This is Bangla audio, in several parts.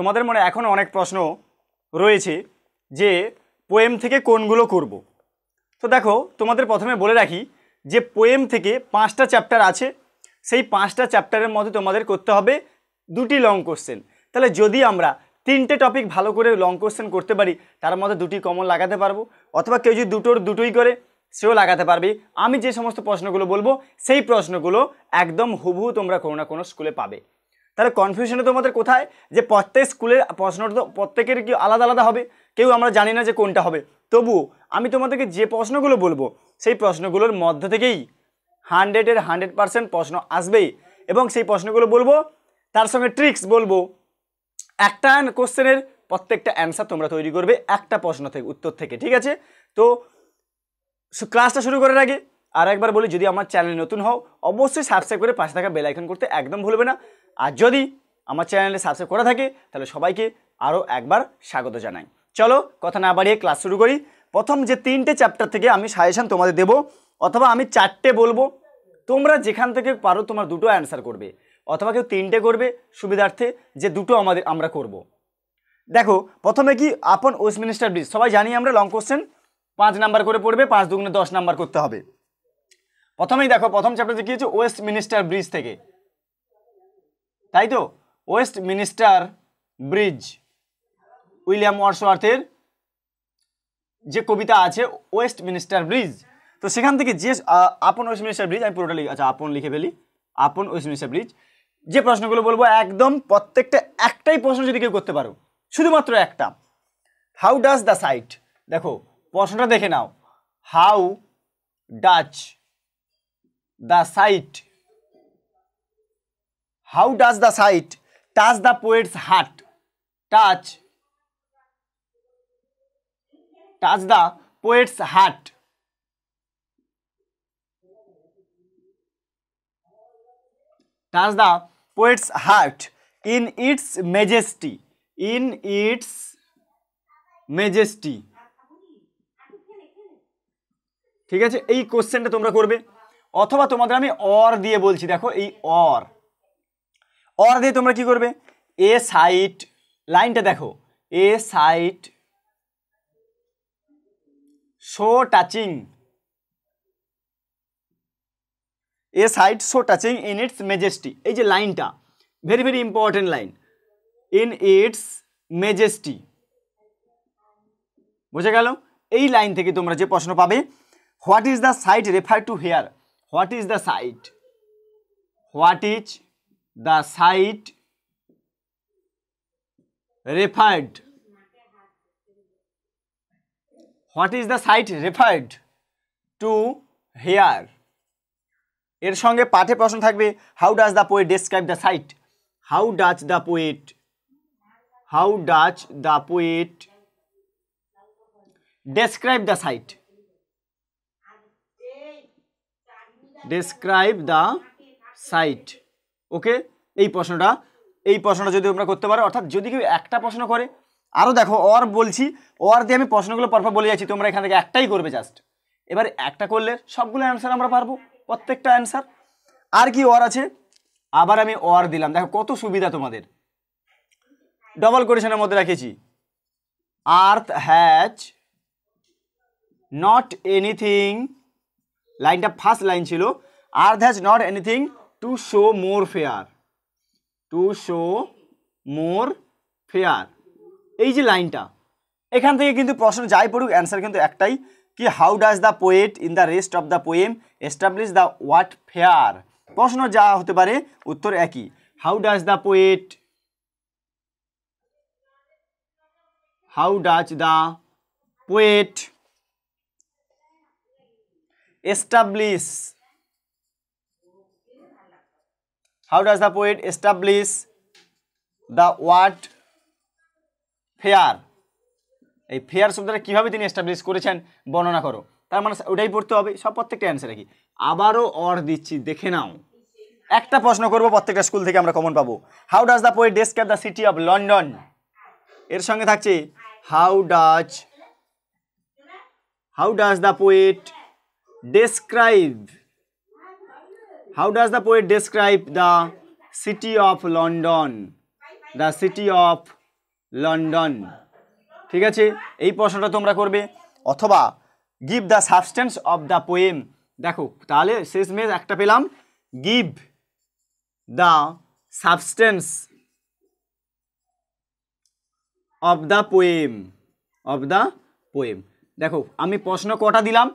তোমাদের মনে এখন অনেক প্রশ্ন রয়েছে যে পোয়েম থেকে কোনগুলো করব। তো দেখো তোমাদের প্রথমে বলে রাখি যে পোয়েম থেকে পাঁচটা চ্যাপ্টার আছে সেই পাঁচটা চ্যাপ্টারের মধ্যে তোমাদের করতে হবে দুটি লং কোশ্চেন তাহলে যদি আমরা তিনটে টপিক ভালো করে লং কোশ্চেন করতে পারি তার মধ্যে দুটি কমন লাগাতে পারবো অথবা কেউ যদি দুটোর দুটোই করে সেও লাগাতে পারবে আমি যে সমস্ত প্রশ্নগুলো বলবো সেই প্রশ্নগুলো একদম হুবহু তোমরা কোনো না কোনো স্কুলে পাবে তাহলে কনফিউশনে তোমাদের কোথায় যে প্রত্যেক স্কুলের প্রশ্নটা তো প্রত্যেকের কি আলাদা আলাদা হবে কেউ আমরা জানি না যে কোনটা হবে তবুও আমি তোমাদেরকে যে প্রশ্নগুলো বলবো সেই প্রশ্নগুলোর মধ্য থেকেই হান্ড্রেডের হান্ড্রেড পারসেন্ট প্রশ্ন আসবেই এবং সেই প্রশ্নগুলো বলবো তার সঙ্গে ট্রিক্স বলবো একটা কোশ্চেনের প্রত্যেকটা অ্যান্সার তোমরা তৈরি করবে একটা প্রশ্ন থেকে উত্তর থেকে ঠিক আছে তো ক্লাসটা শুরু করার আগে আর একবার বলি যদি আমার চ্যানেল নতুন হও অবশ্যই সাবস্ক্রাইব করে পাশে থাকা বেলাইকন করতে একদম ভুলবে না আর যদি আমার চ্যানেলে সাবস্ক্রাইব করা থাকে তাহলে সবাইকে আরও একবার স্বাগত জানাই চলো কথা না বাড়িয়ে ক্লাস শুরু করি প্রথম যে তিনটে চ্যাপ্টার থেকে আমি সাজেশান তোমাদের দেব অথবা আমি চারটে বলবো তোমরা যেখান থেকে পারো তোমার দুটো অ্যান্সার করবে অথবা কেউ তিনটে করবে সুবিধার্থে যে দুটো আমাদের আমরা করব। দেখো প্রথমে কি আপন ওয়েস্ট মিনিস্টার ব্রিজ সবাই জানি আমরা লং কোশ্চেন পাঁচ নাম্বার করে পড়বে পাঁচ দুগুণে দশ নাম্বার করতে হবে প্রথমেই দেখো প্রথম চ্যাপ্টারে কী হচ্ছে মিনিস্টার ব্রিজ থেকে তাই তো ওয়েস্ট মিনিস্টার ব্রিজ উইলিয়াম ওয়ার্সওয়ার্থের যে কবিতা আছে ওয়েস্ট মিনিস্টার ব্রিজ তো সেখান থেকে যে আপন ওয়েস্ট মিনিস্টার ব্রিজ আমি পুরোটা লিখে আচ্ছা আপন লিখে ফেলি আপন ওয়েস্ট মিনিস্টার ব্রিজ যে প্রশ্নগুলো বলবো একদম প্রত্যেকটা একটাই প্রশ্ন যদি কেউ করতে পারো শুধুমাত্র একটা হাউ ডাজ দ্য সাইট দেখো প্রশ্নটা দেখে নাও how does the sight how does the sight touch the poet's heart touch touch the poet's heart touch the poet's heart in its majesty in its majesty ঠিক আছে এই কোশ্চেনটা তোমরা করবে অথবা তোমাদের আমি অর দিয়ে বলছি দেখো এই অর অর তোমরা কি করবে এ সাইট লাইনটা দেখো a sight so touching a sight so touching in its majesty এই যে লাইনটা very very important line in its majesty বোঝা গেল এই লাইন থেকে তোমরা যে প্রশ্ন পাবে what is the sight refer to here what is the sight what is the sight referred what is the sight referred to here এর সঙ্গে পাঠে প্রশ্ন থাকবে how does the poet describe the sight how does the poet how does the poet describe the sight describe the sight okay এই প্রশ্নটা এই প্রশ্নটা যদি তোমরা করতে পারো অর্থাৎ যদি কেউ একটা প্রশ্ন করে আরও দেখো অর বলছি অর দিয়ে আমি প্রশ্নগুলো পরপর বলে যাচ্ছি তোমরা এখান থেকে একটাই করবে জাস্ট এবার একটা করলে সবগুলো অ্যান্সার আমরা পারবো প্রত্যেকটা অ্যান্সার আর কি অর আছে আবার আমি অর দিলাম দেখো কত সুবিধা তোমাদের ডবল কোয়েশনের মধ্যে রেখেছি আর্থ হ্যাচ নট এনিথিং লাইনটা ফার্স্ট লাইন ছিল earth has not anything to show more fair to show more fair এই যে লাইনটা এখান থেকে কিন্তু প্রশ্ন যাই পড়ুক অ্যান্সার কিন্তু একটাই কি how does the poet in the rest of the poem establish the what fair প্রশ্ন যা হতে পারে উত্তর একই how does the poet how does the poet establish how does the poet establish the word fair এই ফেয়ার শব্দটা কীভাবে তিনি এস্টাব্লিশ করেছেন বর্ণনা করো তার মানে ওটাই পড়তে হবে সব প্রত্যেকটা অ্যান্সার কি আবারও অর দিচ্ছি দেখে নাও একটা প্রশ্ন করব প্রত্যেকটা স্কুল থেকে আমরা কমন পাবো how does the poet describe the city of London এর সঙ্গে থাকছে how does how does the poet describe How does the poet describe the city of London? The city of London. ঠিক আছে এই প্রশ্নটা তোমরা করবে অথবা give the substance of the poem দেখো তাহলে শেষ শেষমেশ একটা পেলাম give the substance of the poem of the poem দেখো আমি প্রশ্ন কটা দিলাম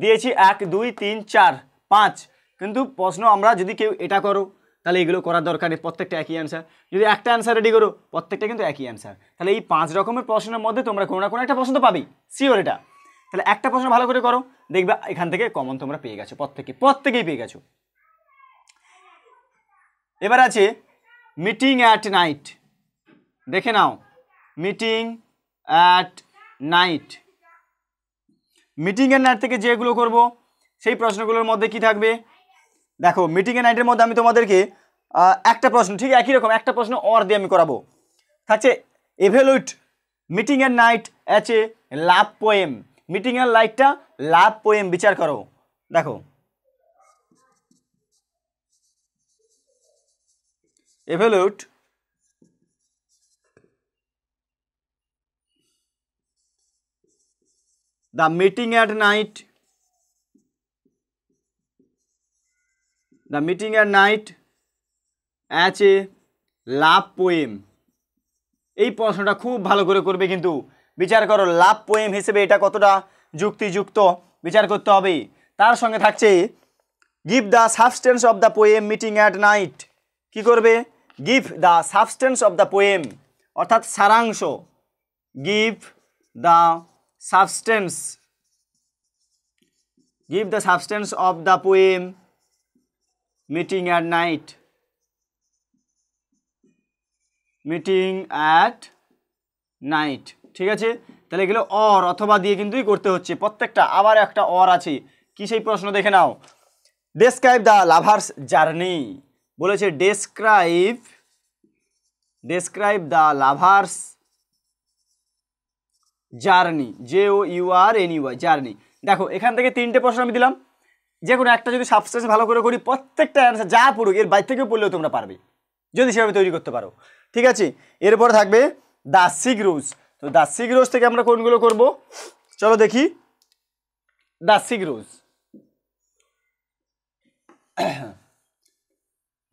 দিয়েছি এক দুই তিন চার পাঁচ কিন্তু প্রশ্ন আমরা যদি কেউ এটা করো তাহলে এগুলো করার দরকার নেই প্রত্যেকটা একই অ্যান্সার যদি একটা অ্যান্সার রেডি করো প্রত্যেকটা কিন্তু একই অ্যান্সার তাহলে এই পাঁচ রকমের প্রশ্নের মধ্যে তোমরা কোনো না কোনো একটা প্রশ্ন তো পাবেই সিওর এটা তাহলে একটা প্রশ্ন ভালো করে করো দেখবে এখান থেকে কমন তোমরা পেয়ে গেছো প্রত্যেকে প্রত্যেকেই পেয়ে গেছো এবার আছে মিটিং অ্যাট নাইট দেখে নাও meeting at night meeting at night থেকে যেগুলো করব সেই প্রশ্নগুলোর মধ্যে কি থাকবে দেখো মিটিং এ নাইটের মধ্যে আমি তোমাদেরকে একটা প্রশ্ন ঠিক একই রকম একটা প্রশ্ন অর দিয়ে আমি করাবো থাকছে এভেলুইট মিটিং এর night as a love poem meeting এর লাইটটা লাভ পোয়েম বিচার করো দেখো evaluate the meeting at night the meeting at night as a love poem এই প্রশ্নটা খুব ভালো করে করবে কিন্তু বিচার করো লাভ পোয়েম হিসেবে এটা কতটা যুক্তিযুক্ত বিচার করতে হবে তার সঙ্গে থাকছে give the substance of the poem meeting at night কি করবে give the substance of the poem অর্থাৎ সারাংশ give the substance give the substance of the poem meeting at night meeting at night ঠিক আছে তাহলে এগুলো অর অথবা দিয়ে কিন্তুই করতে হচ্ছে প্রত্যেকটা আবার একটা অর আছে কি সেই প্রশ্ন দেখে নাও ডেসক্রাইব দ্য লাভার্স জার্নি বলেছে describe describe the lover's journey J O U R N journey দেখো এখান থেকে তিনটে প্রশ্ন আমি দিলাম যে কোনো একটা যদি সাবস্টেন্স ভালো করে করি প্রত্যেকটা অ্যান্সার যা পড়ুক এর বাইর থেকেও পড়লেও তোমরা পারবে যদি সেভাবে তৈরি করতে পারো ঠিক আছে এরপর থাকবে দা সিগ রোজ তো দা সিগ রোজ থেকে আমরা কোনগুলো করব চলো দেখি দা সিগ রোজ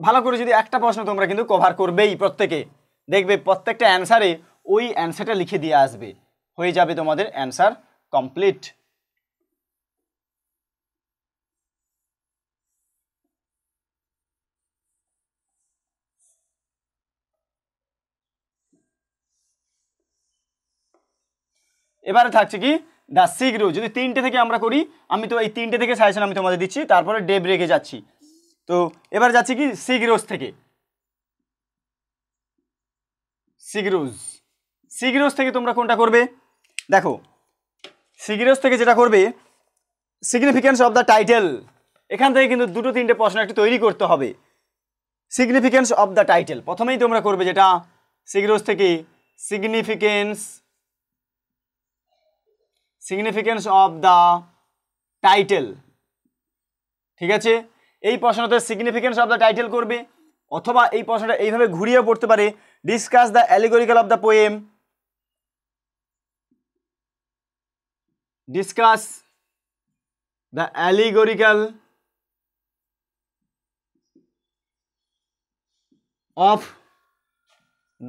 ভালো করে যদি একটা প্রশ্ন তোমরা কিন্তু কভার করবেই প্রত্যেকে দেখবে প্রত্যেকটা অ্যান্সারে ওই অ্যান্সারটা লিখে দিয়ে আসবে হয়ে যাবে তোমাদের অ্যান্সার কমপ্লিট এবারে থাকছে কি দ্য শীঘ্র যদি তিনটে থেকে আমরা করি আমি তো এই তিনটে থেকে সাজেশন আমি তোমাদের দিচ্ছি তারপরে ডে ব্রেকে যাচ্ছি তো এবার যাচ্ছি কি সিগ্রোজ থেকে সিগ্রোজ সিগ্রোজ থেকে তোমরা কোনটা করবে দেখো সিগ্রোজ থেকে যেটা করবে সিগনিফিকেন্স অফ দ্য টাইটেল এখান থেকে কিন্তু দুটো তিনটে প্রশ্ন একটু তৈরি করতে হবে সিগনিফিকেন্স অফ দ্য টাইটেল প্রথমেই তোমরা করবে যেটা সিগ্রোজ থেকে significance significance of the title ঠিক আছে এই প্রশ্নতে সিগনিফিকেন্স অফ দ্য টাইটেল করবে অথবা এই প্রশ্নটা এইভাবে ঘুরিয়েও পড়তে পারে discuss the allegorical of the poem discuss the allegorical of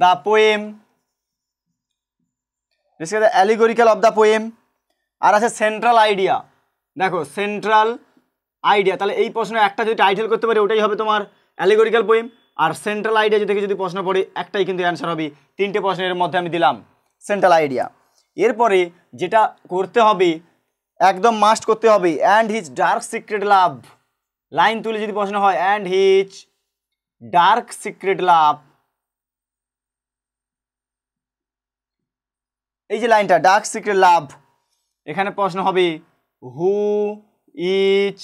the poem discuss the allegorical of the poem আর আছে সেন্ট্রাল আইডিয়া দেখো সেন্ট্রাল আইডিয়া তাহলে এই প্রশ্ন একটা যদি টাইটেল করতে পারি ওটাই হবে তোমার অ্যালিগরিক্যাল পোয়েম আর সেন্ট্রাল আইডিয়া যদি থেকে যদি প্রশ্ন পড়ে একটাই কিন্তু অ্যান্সার হবে তিনটে প্রশ্নের মধ্যে আমি দিলাম সেন্ট্রাল আইডিয়া এরপরে যেটা করতে হবে একদম মাস্ট করতে হবে and his dark secret love line তুলে যদি প্রশ্ন হয় and his dark secret love এই যে লাইনটা ডার্ক সিক্রেট লাভ এখানে প্রশ্ন হবে who is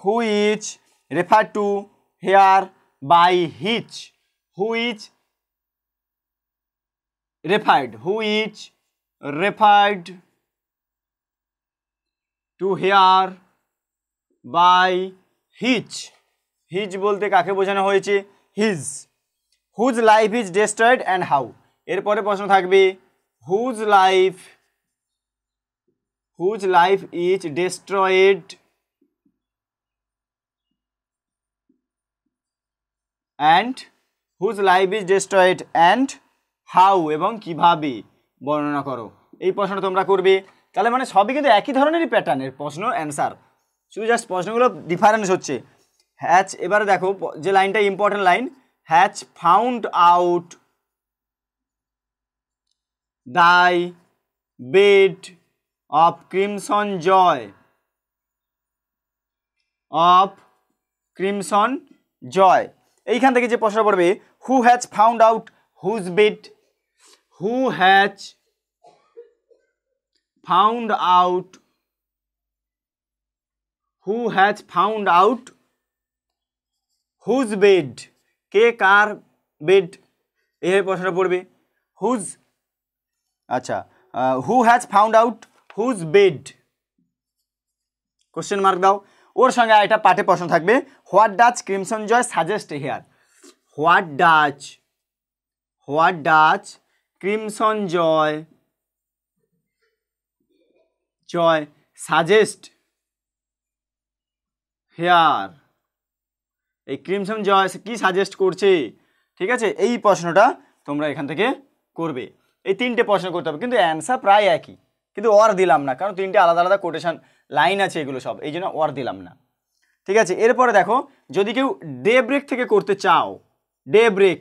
who is refer to here by his who is referred who is referred to here by his his বলতে কাকে বোঝানো হয়েছে his whose life is destroyed and how এরপরে প্রশ্ন থাকবে whose life whose life is destroyed and whose life is destroyed and how এবং কিভাবে বর্ণনা করো এই প্রশ্ন তোমরা করবে তাহলে মানে সবই কিন্তু একই ধরনেরই প্যাটার্নের প্রশ্ন অ্যান্সার শুধু জাস্ট প্রশ্নগুলো ডিফারেন্স হচ্ছে হ্যাচ এবারে দেখো যে লাইনটা important line has found out thy bed of crimson joy of crimson joy এইখান থেকে যে প্রশ্ন পড়বে who has found out whose bed who has found out who has found out whose bed কে কার বেড এভাবে প্রশ্নটা পড়বে হুজ আচ্ছা who has found out whose bed question mark দাও ওর সঙ্গে এটা পাঠে প্রশ্ন থাকবে what does crimson joy suggest here what does what does crimson joy joy suggest here এই ক্রিমসন জয় কি সাজেস্ট করছে ঠিক আছে এই প্রশ্নটা তোমরা এখান থেকে করবে এই তিনটে প্রশ্ন করতে হবে কিন্তু অ্যান্সার প্রায় একই কিন্তু ওয়ার দিলাম না কারণ তিনটে আলাদা আলাদা কোটেশান লাইন আছে এগুলো সব এই জন্য ওয়ার দিলাম না ঠিক আছে এরপরে দেখো যদি কেউ ডে ব্রেক থেকে করতে চাও ডে ব্রেক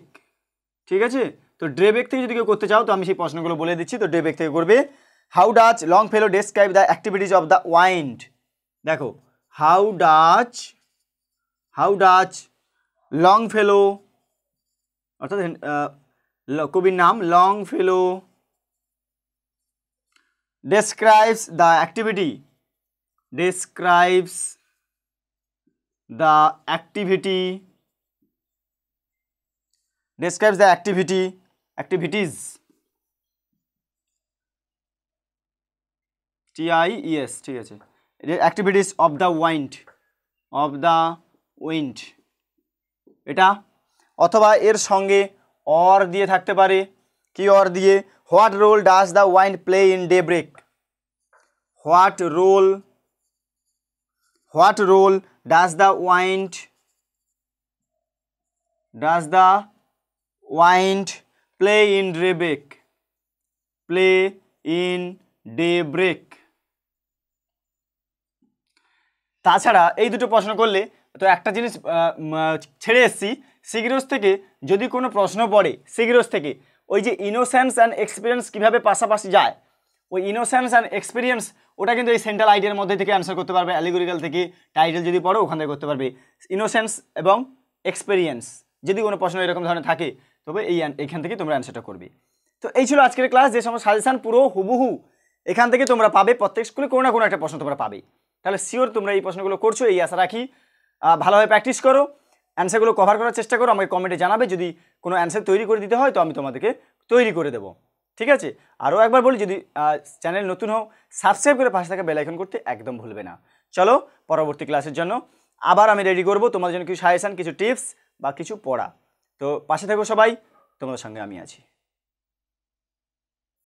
ঠিক আছে তো ডে ব্রেক থেকে যদি কেউ করতে চাও তো আমি সেই প্রশ্নগুলো বলে দিচ্ছি তো ডে ব্রেক থেকে করবে how does Longfellow describe the activities of the wind দেখো how does how does Longfellow অর্থাৎ কবির নাম Longfellow describes the activity describes the activity describes the activity activities T I E S ঠিক আছে activities of the wind of the wind এটা অথবা এর সঙ্গে অর দিয়ে থাকতে পারে की ओर दिए what role does the wind play in day break what role what role does the wind does the wind play in day break play in day break তাছাড়া এই দুটো প্রশ্ন করলে তো একটা জিনিস ছেড়ে এসছি সিগিরোস থেকে যদি কোনো প্রশ্ন পড়ে সিগিরোস থেকে ওই যে ইনোসেন্স অ্যান্ড এক্সপিরিয়েন্স কীভাবে পাশাপাশি যায় ওই ইনোসেন্স অ্যান্ড এক্সপিরিয়েন্স ওটা কিন্তু এই সেন্ট্রাল আইডিয়ার মধ্যে থেকে অ্যান্সার করতে পারবে অ্যালিগোরিক্যাল থেকে টাইটেল যদি পড়ো ওখান থেকে করতে পারবে ইনোসেন্স এবং এক্সপিরিয়েন্স যদি কোনো প্রশ্ন এরকম ধরনের থাকে তবে এই এখান থেকে তোমরা অ্যান্সারটা করবে তো এই ছিল আজকের ক্লাস যে সমস্ত সাজেশান পুরো হুবহু এখান থেকে তোমরা পাবে প্রত্যেক স্কুলে কোনো না কোনো একটা প্রশ্ন তোমরা পাবে তাহলে শিওর তোমরা এই প্রশ্নগুলো করছো এই আশা রাখি ভালোভাবে প্র্যাকটিস করো অ্যান্সারগুলো কভার করার চেষ্টা করো আমাকে কমেন্টে জানাবে যদি কোনো অ্যান্সার তৈরি করে দিতে হয় তো আমি তোমাদেরকে তৈরি করে দেবো ঠিক আছে আরও একবার বলি যদি চ্যানেল নতুন হও সাবস্ক্রাইব করে পাশে থাকা বেলাইকন করতে একদম ভুলবে না চলো পরবর্তী ক্লাসের জন্য আবার আমি রেডি করব তোমাদের জন্য কিছু সাজেশান কিছু টিপস বা কিছু পড়া তো পাশে থাকো সবাই তোমাদের সঙ্গে আমি আছি